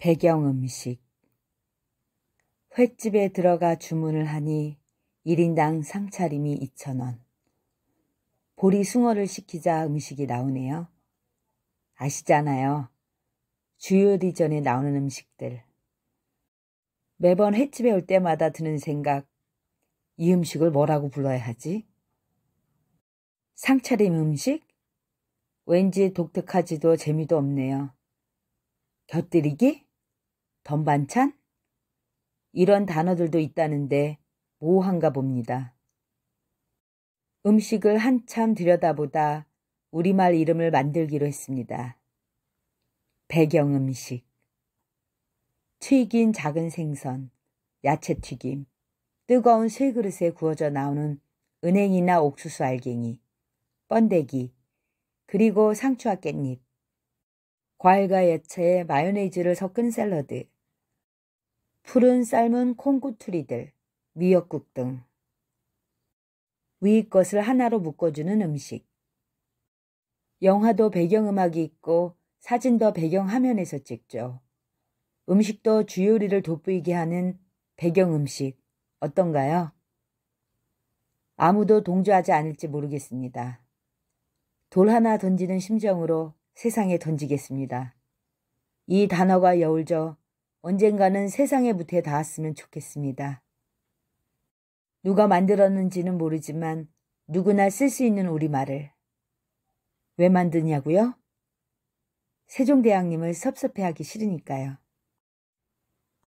배경음식 횟집에 들어가 주문을 하니 1인당 상차림이 2천원 보리 숭어를 시키자 음식이 나오네요. 아시잖아요. 주요 리전에 나오는 음식들. 매번 횟집에 올 때마다 드는 생각, 이 음식을 뭐라고 불러야 하지? 상차림 음식? 왠지 독특하지도 재미도 없네요. 곁들이기? 덤반찬? 이런 단어들도 있다는데 뭐한가 봅니다. 음식을 한참 들여다보다 우리말 이름을 만들기로 했습니다. 배경음식 튀긴 작은 생선, 야채튀김, 뜨거운 쇠 그릇에 구워져 나오는 은행이나 옥수수 알갱이, 번데기, 그리고 상추와 깻잎, 과일과 야채에 마요네즈를 섞은 샐러드, 푸른 삶은 콩고투리들 미역국 등. 위 것을 하나로 묶어주는 음식. 영화도 배경음악이 있고 사진도 배경화면에서 찍죠. 음식도 주요리를 돋보이게 하는 배경음식 어떤가요? 아무도 동조하지 않을지 모르겠습니다. 돌 하나 던지는 심정으로 세상에 던지겠습니다. 이 단어가 여울져 언젠가는 세상의 무태에 닿았으면 좋겠습니다. 누가 만들었는지는 모르지만 누구나 쓸 수 있는 우리말을 왜 만드냐고요? 세종대왕님을 섭섭해하기 싫으니까요.